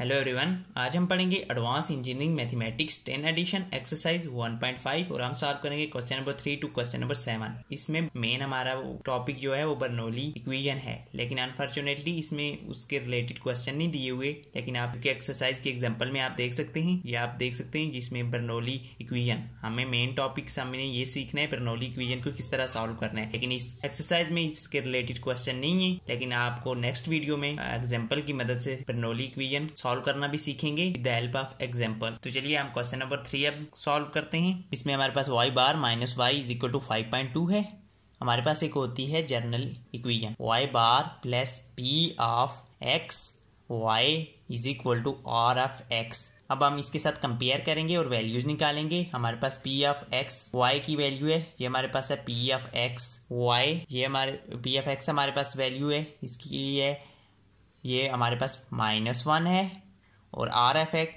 Hello everyone आज हम पढ़ेंगे advance engineering mathematics 10 edition exercise 1.5 और हम सॉल्व करेंगे question number three to question number seven इसमें मेन हमारा टॉपिक जो है वो बर्नोली इक्वेशन है लेकिन अनफॉर्चुनेटली इसमें उसके रिलेटेड क्वेश्चन नहीं दिए हुए लेकिन आपके एक्सरसाइज के एग्जाम्पल में आप देख सकते हैं या आप देख सकते हैं जिसमें बर्नोली इक्वीजन हमें मेन टॉपिक हमने ये सीखना है बर्नोली इक्वीजन को किस तरह सॉल्व करना है लेकिन इस एक्सरसाइज में इसके रिलेटेड क्वेश्चन नहीं है लेकिन आपको नेक्स्ट वीडियो में एग्जाम्पल की मदद से बर्नोली इक्वीजन सॉल्व करना भी सीखेंगे with the help of example तो चलिए हम क्वेश्चन नंबर थ्री अब सॉल्व करते हैं इसमें हमारे पास y bar minus y is equal to five point two है हमारे पास एक होती है general equation y bar plus p of x y is equal to r of x अब हम इसके साथ कंपेयर करेंगे और वैल्यूज निकालेंगे हमारे पास पी ऑफ एक्स वाई की वैल्यू है ये हमारे पास है पी ऑफ एक्स वाई ये हमारे पी ऑफ एक्स हमारे पास वैल्यू है इसकी है ये हमारे पास माइनस वन है और r f x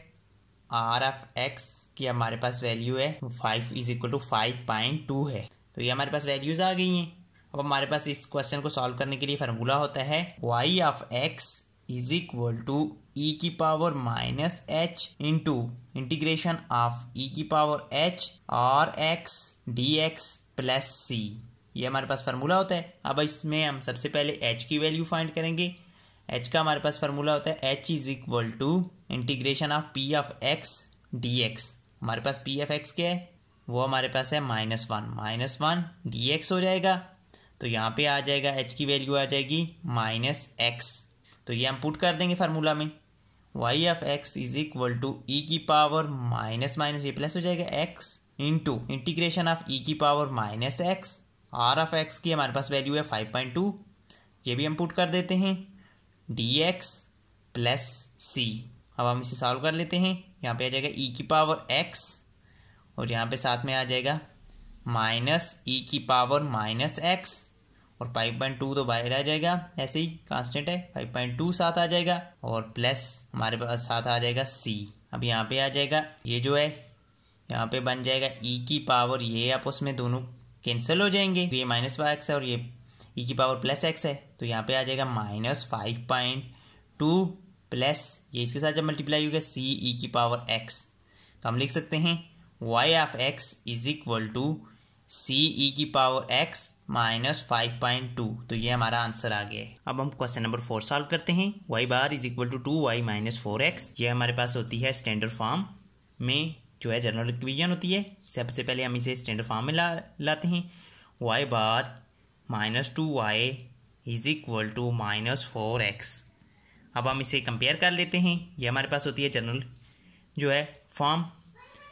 r f x की हमारे पास वैल्यू है five is equal to five point two है तो ये हमारे पास वैल्यूज आ गई हैं अब हमारे पास इस क्वेश्चन को सॉल्व करने के लिए फार्मूला होता है y of x is equal to e की power minus h into integration of e की power h r x d x plus c ये हमारे पास फार्मूला होता है अब इसमें हम सबसे पहले एच की वैल्यू फाइंड करेंगे एच का हमारे पास फार्मूला होता है h is equal to integration of p f x d x हमारे पास पी एफ एक्स क्या है वो हमारे पास है minus one minus one d x हो जाएगा तो यहाँ पे आ जाएगा एच की वैल्यू आ जाएगी माइनस एक्स तो ये हम पुट कर देंगे फार्मूला में y f x is equal to e की पावर माइनस माइनस ये प्लस हो जाएगा x into integration of e की power minus x r of x की हमारे पास वैल्यू है फाइव पॉइंट टू ये भी हम पुट कर देते हैं डी एक्स प्लस सी अब हम इसे सॉल्व कर लेते हैं यहाँ पे आ जाएगा ई e की पावर एक्स और यहाँ पे साथ में आ जाएगा माइनस ई e की पावर माइनस एक्स और फाइव पॉइंट टू तो बाहर आ जाएगा ऐसे ही कांस्टेंट है फाइव पॉइंट टू साथ आ जाएगा और प्लस हमारे पास साथ आ जाएगा सी अब यहाँ पे आ जाएगा ये जो है यहाँ पे बन जाएगा ई e की पावर ये आप उसमें दोनों कैंसिल हो जाएंगे ये माइनस बाय एक्स है और ये ई e की पावर प्लस एक्स है तो यहाँ पे आ जाएगा minus five point two plus ये इसके साथ जब मल्टीप्लाई होगा सी ई e की पावर एक्स तो हम लिख सकते हैं y of x is equal to c e की power x minus five point two तो ये हमारा आंसर आ गया है अब हम क्वेश्चन नंबर फोर सॉल्व करते हैं y bar is equal to two y minus four x ये हमारे पास होती है स्टैंडर्ड फॉर्म में जो है जनरल इक्वेशन होती है सबसे पहले हम इसे स्टैंडर्ड फॉर्म में ला लाते हैं y bar minus two y is equal to minus four x अब हम इसे कंपेयर कर लेते हैं ये हमारे पास होती है जनरल जो है फॉर्म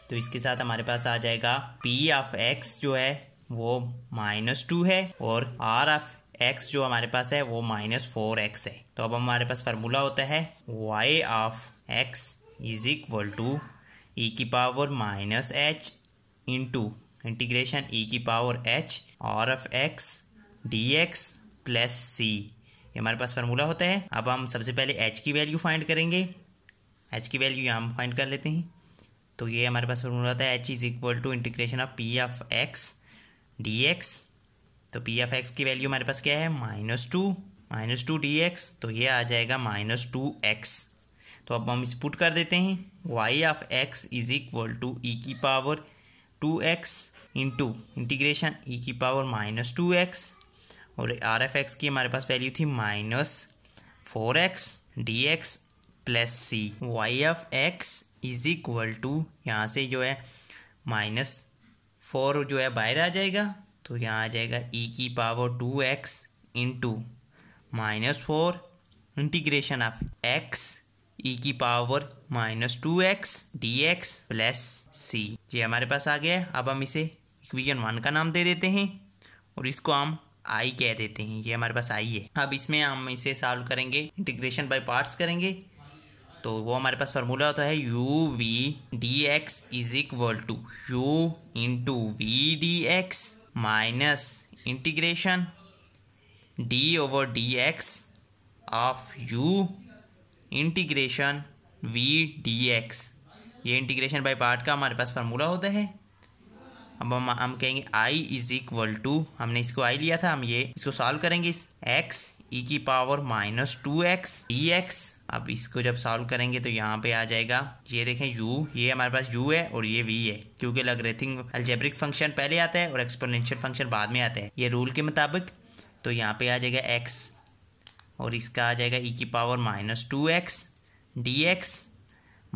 तो इसके साथ हमारे पास आ जाएगा पी ऑफ एक्स जो है वो माइनस टू है और आर ऑफ एक्स जो हमारे पास है वो माइनस फोर एक्स है तो अब हमारे पास फार्मूला होता है y of x is equal to e की power minus h into integration e की power h r of x d x plus c ये हमारे पास फार्मूला होता है अब हम सबसे पहले एच की वैल्यू फाइंड करेंगे एच की वैल्यू यहाँ हम फाइंड कर लेते हैं तो ये हमारे पास फार्मूला होता है h is equal to integration of p f x d x तो पी एफ एक्स की वैल्यू हमारे पास क्या है minus two minus two d x तो ये आ जाएगा माइनस टू एक्स तो अब हम इस पुट कर देते हैं y of x is equal to e की power two x into integration e की पावर माइनस टू एक्स और आर एफ एक्स की हमारे पास वैल्यू थी minus four x d x plus c y f x is equal to यहाँ से जो है माइनस फोर जो है बाहर आ जाएगा तो यहाँ आ जाएगा ई e की power two x into minus four integration of x e की power minus two x d x plus c ये हमारे पास आ गया है अब हम इसे इक्वेशन वन का नाम दे देते हैं और इसको हम आई कह देते हैं ये हमारे पास आई है अब इसमें हम इसे सॉल्व करेंगे इंटीग्रेशन बाय पार्ट्स करेंगे तो वो हमारे पास फार्मूला होता है u v d x is equal to u into v d x minus integration d over d x of u integration v d x ये इंटीग्रेशन बाय पार्ट का हमारे पास फार्मूला होता है अब हम हम कहेंगे आई इज इक्वल टू हमने इसको आई लिया था हम ये इसको सॉल्व करेंगे एक्स ई e की power minus two x d x अब इसको जब सॉल्व करेंगे तो यहाँ पे आ जाएगा ये देखें u ये हमारे पास u है और ये v है क्योंकि लग थिंग अल्जेब्रिक फंक्शन पहले आता है और एक्सपोनेंशियल फंक्शन बाद में आता है ये रूल के मुताबिक तो यहाँ पे आ जाएगा x और इसका आ जाएगा e की power minus two x d x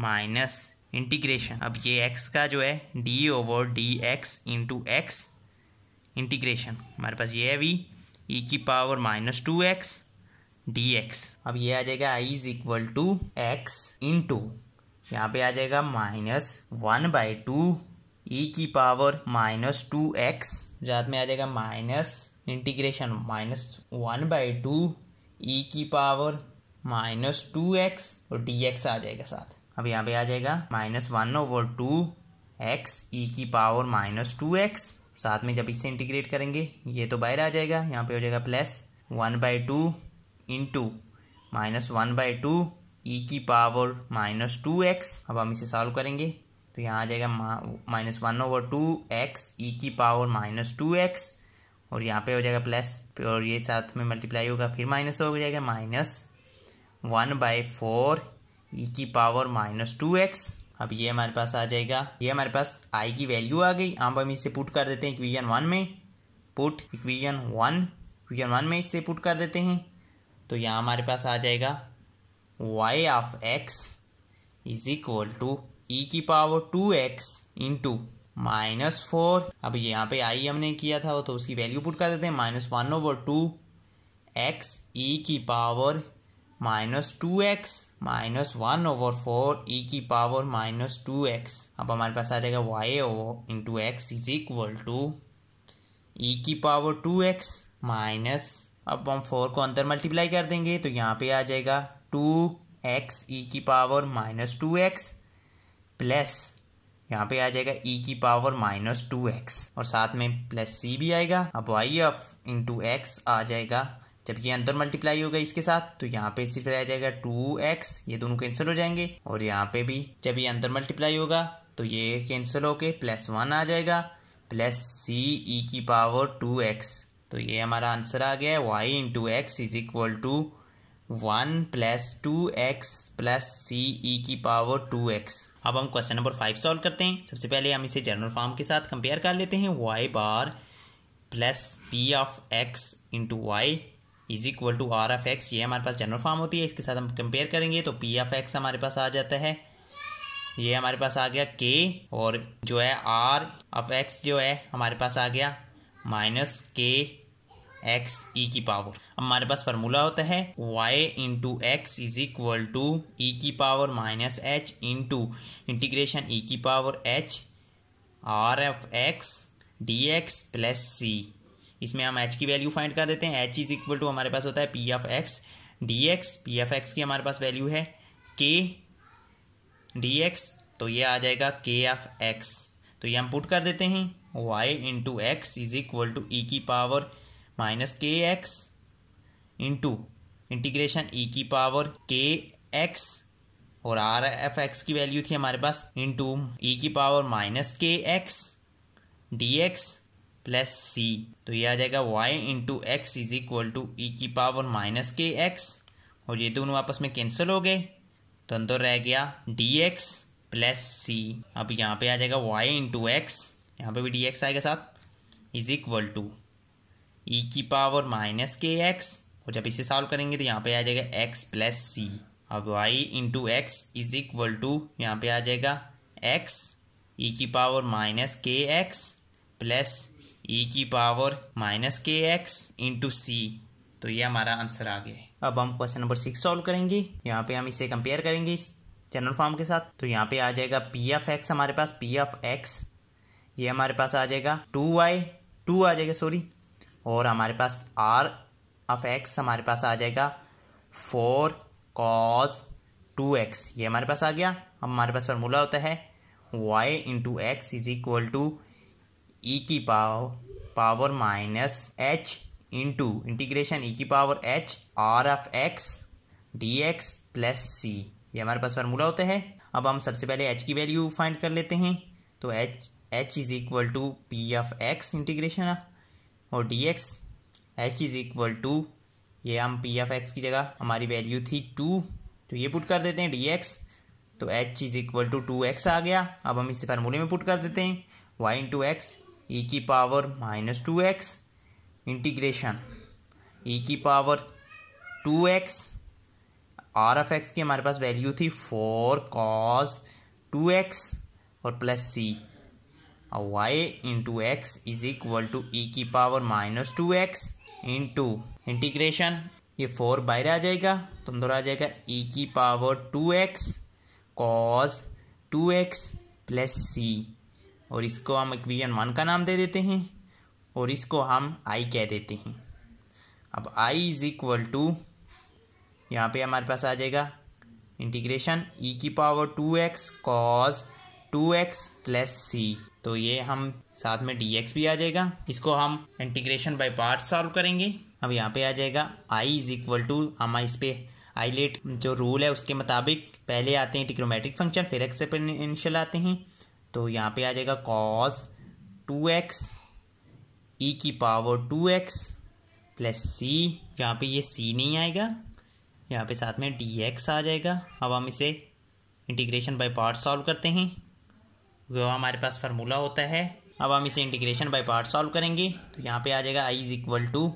minus integration अब ये एक्स का जो है d over d x into x integration हमारे पास ये है वी ई e की power minus two x d x अब ये आ जाएगा I is equal to x into यहाँ पे आ जाएगा minus one by two e की पावर माइनस टू एक्स रात में आ जाएगा minus integration minus one by two e की पावर माइनस टू एक्स और डी एक्स आ जाएगा साथ अब यहाँ पे आ जाएगा minus one over two x e की पावर माइनस टू एक्स साथ में जब इससे इंटीग्रेट करेंगे ये तो बाहर आ जाएगा यहाँ पे हो जाएगा plus one by two into minus one by two e की पावर माइनस टू एक्स अब हम इसे सॉल्व करेंगे तो यहाँ आ जाएगा minus one over two x e की पावर माइनस टू एक्स और यहाँ पे हो जाएगा प्लस और ये साथ में मल्टीप्लाई होगा फिर माइनस हो जाएगा minus one by four e e की पावर माइनस टू एक्स अब ये हमारे पास आ जाएगा ये हमारे पास आई की वैल्यू आ गई अब हम इसे पुट कर देते हैं इक्वीजन वन में put equation one equation one में इससे पुट कर देते हैं तो यहाँ हमारे पास आ जाएगा y of x is equal to e की power two x into minus four अब यहाँ पे आई हमने किया था तो उसकी वैल्यू पुट कर देते हैं minus one over two x e की power minus two x minus one over four e की पावर माइनस टू एक्स अब हमारे पास आ जाएगा y over into x is equal to e की पावर टू एक्स माइनस अब हम फोर को अंदर मल्टीप्लाई कर देंगे तो यहाँ पे आ जाएगा टू एक्स ई की power minus two x plus यहाँ पे आ जाएगा e की पावर माइनस टू एक्स और साथ में प्लस सी भी आएगा अब वाई ऑफ इंटू एक्स आ जाएगा जब ये अंदर मल्टीप्लाई होगा इसके साथ तो यहाँ पे सिर्फ रह जाएगा टू एक्स ये दोनों कैंसिल हो जाएंगे और यहाँ पे भी जब ये अंदर मल्टीप्लाई होगा तो ये कैंसिल होके प्लस वन आ जाएगा प्लस सी ई की पावर टू एक्स तो ये हमारा आंसर आ गया y into x is equal to one plus two x plus c e की पावर टू एक्स अब हम क्वेश्चन नंबर फाइव सॉल्व करते हैं सबसे पहले हम इसे जर्नल फॉर्म के साथ कंपेयर कर लेते हैं y bar plus p of x into y is equal to r f x ये हमारे पास जनरल फॉर्म होती है इसके साथ हम कंपेयर करेंगे तो पी एफ एक्स हमारे पास आ जाता है ये हमारे पास आ गया के और जो है आर ऑफ एक्स जो है हमारे पास आ गया माइनस के एक्स ई की पावर अब हमारे पास फार्मूला होता है y into x is equal to e की power minus h into integration e की power h r f x d x plus c इसमें हम एच की वैल्यू फाइंड कर देते हैं एच इज इक्वल टू हमारे पास होता है p f x d x p f x की हमारे पास वैल्यू है के डी एक्स तो ये आ जाएगा के एफ एक्स तो ये हम पुट कर देते हैं y into x is equal to e की power minus k x into integration e की पावर के एक्स और आर एफ एक्स की वैल्यू थी हमारे पास इंटू ई e की power minus k x d x plus c तो ये आ जाएगा y into x is equal to e की पावर माइनस के एक्स और ये दोनों आपस में कैंसिल हो गए तो अंदर रह गया डी एक्स प्लस सी अब यहाँ पे आ जाएगा वाई इंटू एक्स यहाँ पे भी डी एक्स आएगा साथ इज इक्वल टू ई की पावर माइनस के एक्स और जब इसे सॉल्व करेंगे तो यहाँ पे आ जाएगा एक्स प्लस सी अब y into x is equal to यहाँ पे आ जाएगा एक्स ई e की power minus k x plus e e की power minus k x into c तो ये हमारा आंसर आ गया अब हम क्वेश्चन नंबर सिक्स सॉल्व करेंगे यहाँ पे हम इसे कंपेयर करेंगे इस जनरल फॉर्म के साथ तो यहाँ पे आ जाएगा पी एफ एक्स हमारे पास पी एफ एक्स ये हमारे पास आ जाएगा टू वाई टू आ जाएगा सॉरी और हमारे पास आर ऑफ एक्स हमारे पास आ जाएगा फोर कॉस टू एक्स ये हमारे पास आ गया अब हमारे पास फार्मूला होता है y into x is equal to e की power power minus h into integration e की power h r f x d x plus c ये हमारे पास फार्मूला होता है अब हम सबसे पहले एच की वैल्यू फाइंड कर लेते हैं तो h h is equal to p f x integration और d x h is equal to ये हम पी एफ एक्स की जगह हमारी वैल्यू थी टू तो ये पुट कर देते हैं डी एक्स तो H is equal to two x आ गया अब हम इसे फार्मूले में पुट कर देते हैं y into x e e की power minus two x integration e की power two x r f x की हमारे पास वैल्यू थी फोर कॉस टू एक्स और प्लस सी और y into x is equal to e की power minus two x into integration ये four बाहर आ जाएगा तो अंदर आ जाएगा ई e की power two x cos two x plus c और इसको हम इक्वेशन वन का नाम दे देते हैं और इसको हम आई कह देते हैं अब आई इज इक्वल टू यहाँ पे हमारे पास आ जाएगा इंटीग्रेशन ई e की power two x cos two x plus c तो ये हम साथ में डी एक्स भी आ जाएगा इसको हम इंटीग्रेशन बाय पार्ट सॉल्व करेंगे अब यहाँ पे आ जाएगा आई इज इक्वल टू हम इस पर आईलेट जो रूल है उसके मुताबिक पहले आते हैं टिक्रोमेट्रिक फंक्शन फिर एक्सेपेंशियल आते हैं तो यहाँ पे आ जाएगा कॉस टू एक्स ई की power two x plus c यहाँ पे ये सी नहीं आएगा यहाँ पे साथ में डी एक्स आ जाएगा अब हम इसे इंटीग्रेशन बाय पार्ट सॉल्व करते हैं जो हमारे पास फार्मूला होता है अब हम इसे इंटीग्रेशन बाय पार्ट सॉल्व करेंगे तो यहाँ पे आ जाएगा आई इज इक्वल टू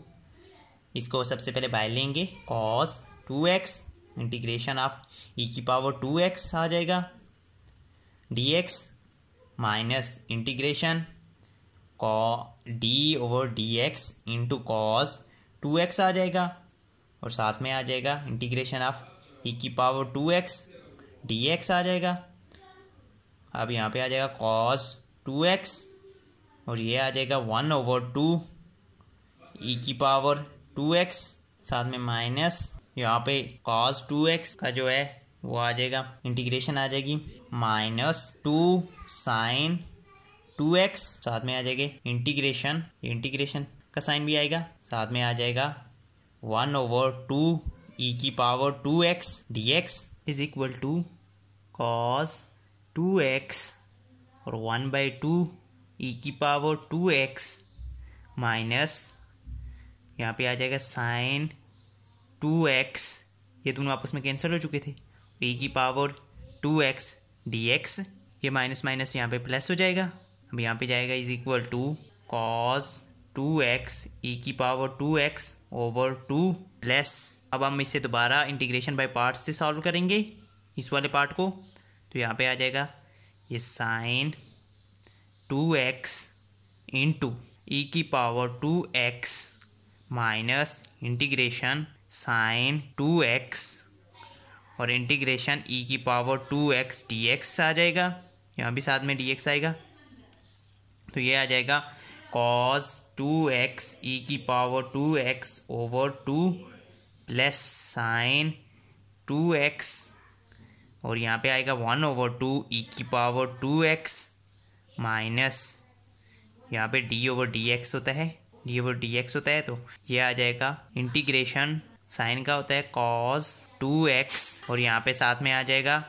इसको सबसे पहले बाय लेंगे cos two x integration of e की पावर टू एक्स आ जाएगा डी एक्स माइनस इंटीग्रेशन कॉ d over d x into cos two x आ जाएगा और साथ में आ जाएगा इंटीग्रेशन ऑफ ई की power two x d x आ जाएगा अब यहाँ पे आ जाएगा कॉस टू एक्स और ये आ जाएगा वन ओवर टू ई की पावर टू एक्स साथ में माइनस यहाँ पे कॉस टू एक्स का जो है वो आ जाएगा इंटीग्रेशन आ जाएगी minus two sine two x साथ में आ जाएगा इंटीग्रेशन इंटीग्रेशन का साइन भी आएगा साथ में आ जाएगा वन ओवर टू ई की power two x d x is equal to cos two x और वन बाई टू ई की पावर टू एक्स माइनस यहाँ पे आ जाएगा साइन टू एक्स ये दोनों आपस में कैंसिल हो चुके थे p की power two x d x ये माइनस माइनस यहाँ पे प्लस हो जाएगा अब यहाँ पे जाएगा is equal to cos two x e की power two x over two plus अब हम इसे दोबारा इंटीग्रेशन बाय पार्ट से सॉल्व करेंगे इस वाले पार्ट को तो यहाँ पे आ जाएगा ये sine two x into e की power two x minus integration sine two x और इंटीग्रेशन ई e की power two x d x आ जाएगा यहाँ भी साथ में डी एक्स आएगा तो ये आ जाएगा कॉस टू एक्स ई की power two x over two plus sine two x और यहाँ पे आएगा वन ओवर टू ई की पावर टू एक्स माइनस यहाँ पे डी ओवर डी एक्स होता है डी ओवर डी एक्स होता है तो ये आ जाएगा इंटीग्रेशन साइन का होता है कॉस टू एक्स और यहाँ पे साथ में आ जाएगा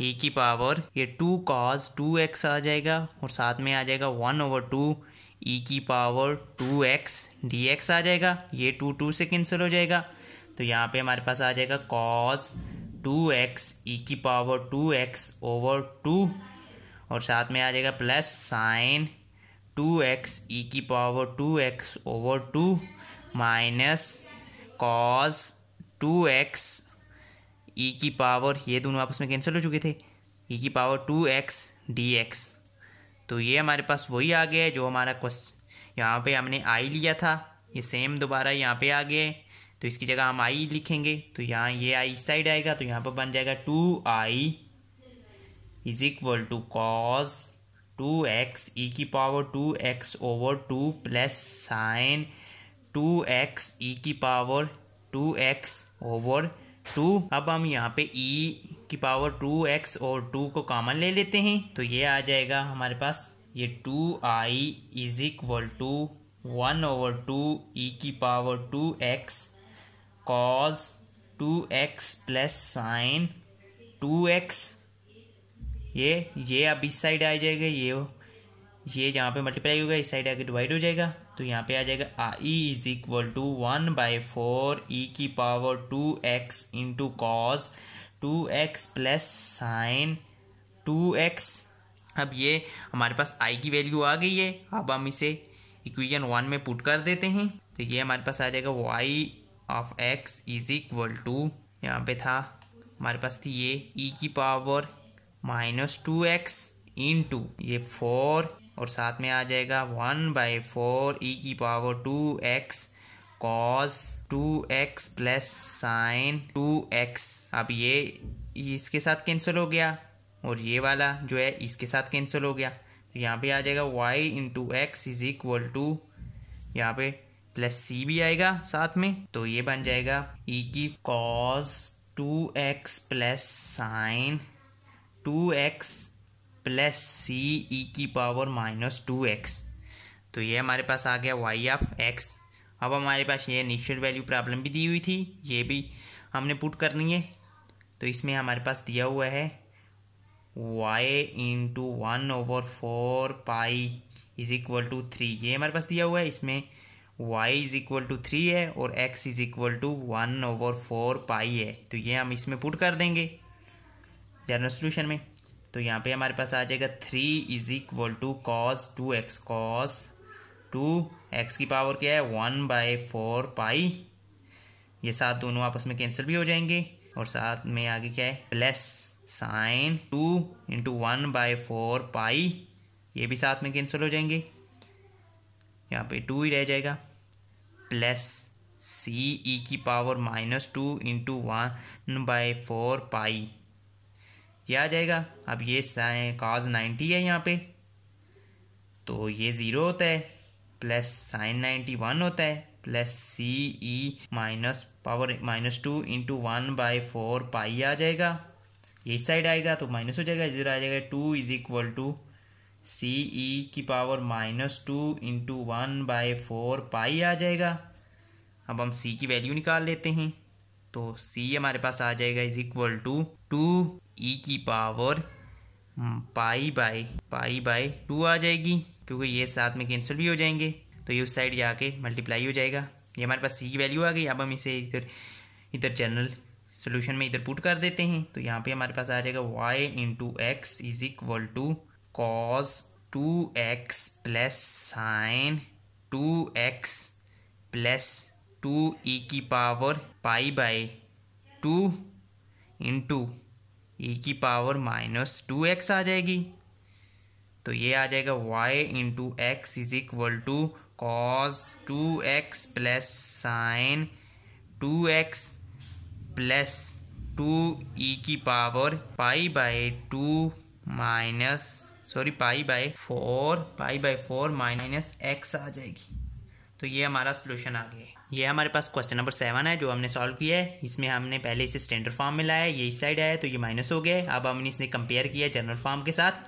ई e की पावर ये टू कॉज टू एक्स आ जाएगा और साथ में आ जाएगा one over two e e की power two x d x आ जाएगा ये टू टू से कैंसिल हो जाएगा तो यहाँ पे हमारे पास आ जाएगा cos two x e e की power two x over two और साथ में आ जाएगा plus sine two x e की power two x over two minus cos two x e e की पावर ये दोनों आपस में कैंसिल हो चुके थे ई e की power two x d x तो ये हमारे पास वही आ गया है जो हमारा क्वेश्चन यहाँ पे हमने आई लिया था ये सेम दोबारा यहाँ पे आ गया है तो इसकी जगह हम आई लिखेंगे तो यहाँ ये आई इस साइड आएगा तो यहाँ पर बन जाएगा two I is equal to cos two x e की power two x over two plus sine two x e की power two x over two अब हम यहाँ पे ई e की पावर टू एक्स और टू को कॉमन ले लेते हैं तो ये आ जाएगा हमारे पास ये two I is equal to one over two e की power two x cos two x plus sine two x ये ये अब इस साइड आ जाएगा ये ये जहाँ पे मल्टीप्लाई होगा इस साइड आके डिवाइड हो जाएगा तो यहाँ पे आ जाएगा I is equal to one by four e की power two x into cos two x plus sine two x अब ये हमारे पास आई की वैल्यू आ गई है अब हम इसे इक्वेशन वन में पुट कर देते हैं तो ये हमारे पास आ जाएगा y of x is equal to यहाँ पे था हमारे पास थी ये ई e की power minus two x into ये फोर और साथ में आ जाएगा वन बाई फोर ई की power two x cos two x plus sine two x अब ये इसके साथ कैंसिल हो गया और ये वाला जो है इसके साथ कैंसिल हो गया तो यहाँ पे आ जाएगा y into x is equal to यहाँ पे प्लस सी भी आएगा साथ में तो ये बन जाएगा ई e की cos two x plus sine two x plus c e की पावर माइनस टू एक्स तो ये हमारे पास आ गया वाई ऑफ एक्स अब हमारे पास ये इनिशियल वैल्यू प्रॉब्लम भी दी हुई थी ये भी हमने पुट करनी है तो इसमें हमारे पास दिया हुआ है y into one over four pi is equal to three ये हमारे पास दिया हुआ है इसमें y is equal to three है और x is equal to one over four pi है तो ये हम इसमें पुट कर देंगे जनरल सोल्यूशन में तो यहाँ पे हमारे पास आ जाएगा three is equal to cos two x cos two x की पावर क्या है वन बाय फोर पाई ये साथ दोनों आपस में कैंसिल भी हो जाएंगे और साथ में आगे क्या है plus sine two into one by four pi ये भी साथ में कैंसिल हो जाएंगे यहाँ पे टू ही रह जाएगा प्लस सी ई की power minus two into one by four pi ये आ जाएगा अब ये साइन कॉज नाइन्टी है यहाँ पे तो ये ज़ीरो होता है प्लस साइन नाइन्टी वन होता है plus c e minus power minus two into one by four pi आ जाएगा ये साइड आएगा तो माइनस हो जाएगा जीरो आ जाएगा two is equal to c e की power minus two into one by four pi आ जाएगा अब हम सी की वैल्यू निकाल लेते हैं तो सी हमारे पास आ जाएगा is equal to two e e की power pi by pi by two आ जाएगी क्योंकि ये साथ में कैंसिल भी हो जाएंगे तो ये उस साइड जाके मल्टीप्लाई हो जाएगा ये हमारे पास सी की वैल्यू आ गई अब हम इसे इधर इधर जनरल सोल्यूशन में इधर पुट कर देते हैं तो यहाँ पे हमारे पास आ जाएगा y into x is equal to cos two x plus sine two x plus two e की power pi by two into e e की पावर माइनस टू एक्स आ जाएगी तो ये आ जाएगा y into x is equal to cos two x plus sine two x plus two e की power pi by two minus sorry pi by four pi by four minus x आ जाएगी तो ये हमारा सोल्यूशन आ गया ये हमारे पास question number seven है जो हमने सॉल्व किया है इसमें हमने पहले इसे स्टैंडर्ड फॉर्म में लाया ये इस साइड आया तो ये माइनस हो गया अब हमने इसने कंपेयर किया जनरल फॉर्म के साथ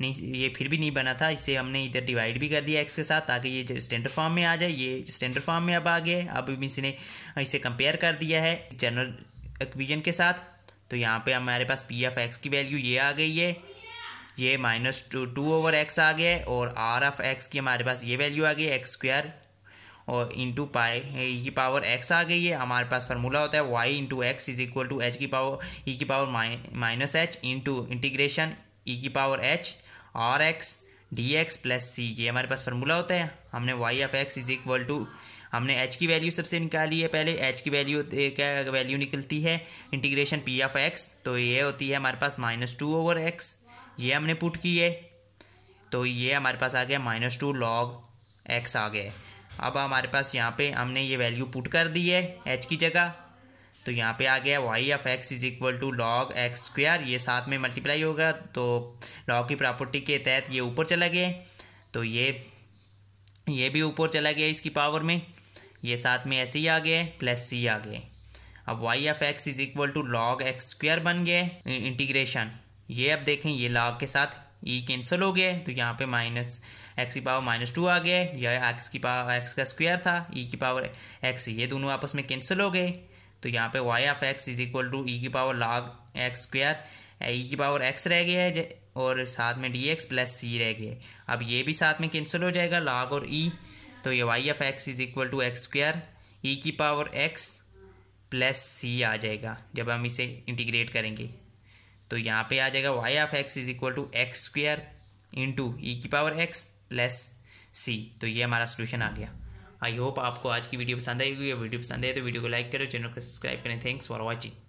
नहीं ये फिर भी नहीं बना था इसे हमने इधर डिवाइड भी कर दिया एक्स के साथ ताकि ये स्टैंडर्ड फॉर्म में आ जाए ये स्टैंडर्ड फॉर्म में अब आ गए अब इसने इसे कंपेयर कर दिया है जनरल इक्वेशन के साथ तो यहाँ पे हमारे पास पी एफ एक्स की वैल्यू ये आ गई है ये minus two two over x आ गया है और आर एफ एक्स की हमारे पास ये वैल्यू आ गई है एक्स स्क्वायर और इंटू पाई ई की पावर एक्स आ गई है हमारे पास फार्मूला होता है y into x is equal to h की पावर ई e की power minus h into integration e की power h r x d x plus c ये हमारे पास फार्मूला होता है हमने y of x is equal to हमने एच की वैल्यू सबसे निकाली है पहले एच की वैल्यू क्या वैल्यू निकलती है इंटीग्रेशन पी ऑफ एक्स तो ये होती है हमारे पास माइनस टू ओवर एक्स ये हमने पुट की है तो ये हमारे पास आ गया माइनस टू लॉग एक्स आ गया है अब हमारे पास यहाँ पे हमने ये वैल्यू पुट कर दी है एच की जगह तो यहाँ पे आ गया y of x is equal to log x square ये साथ में मल्टीप्लाई होगा तो लॉग की प्रॉपर्टी के तहत ये ऊपर चला गया तो ये ये भी ऊपर चला गया इसकी पावर में ये साथ में ऐसे ही आ गया प्लस सी आ गए अब y of x is equal to log x square बन गया इंटीग्रेशन ये अब देखें ये लॉग के साथ ई e कैंसिल हो गया तो यहाँ पे माइनस एक्स की पावर माइनस टू आ गया यह एक्स की पावर एक्स का स्क्वायर था ई की पावर एक्स ये दोनों आपस में कैंसिल हो गए तो यहाँ पे y of x is equal to e की power log x square e की पावर एक्स रह गया है और साथ में डी एक्स प्लस सी रह गया अब ये भी साथ में कैंसिल हो जाएगा लॉग और ई e। तो ये y of x is equal to x square e की पावर एक्स प्लस सी आ जाएगा जब हम इसे इंटीग्रेट करेंगे तो यहाँ पे आ जाएगा y of x is equal to x square into e की पावर एक्स प्लस सी तो ये हमारा सोल्यूशन आ गया आई होप आपको आज की वीडियो पसंद आई हुई वीडियो पसंद आए तो वीडियो को लाइक करें चैनल को सब्सक्राइब करें थैंक्स फॉर वॉचिंग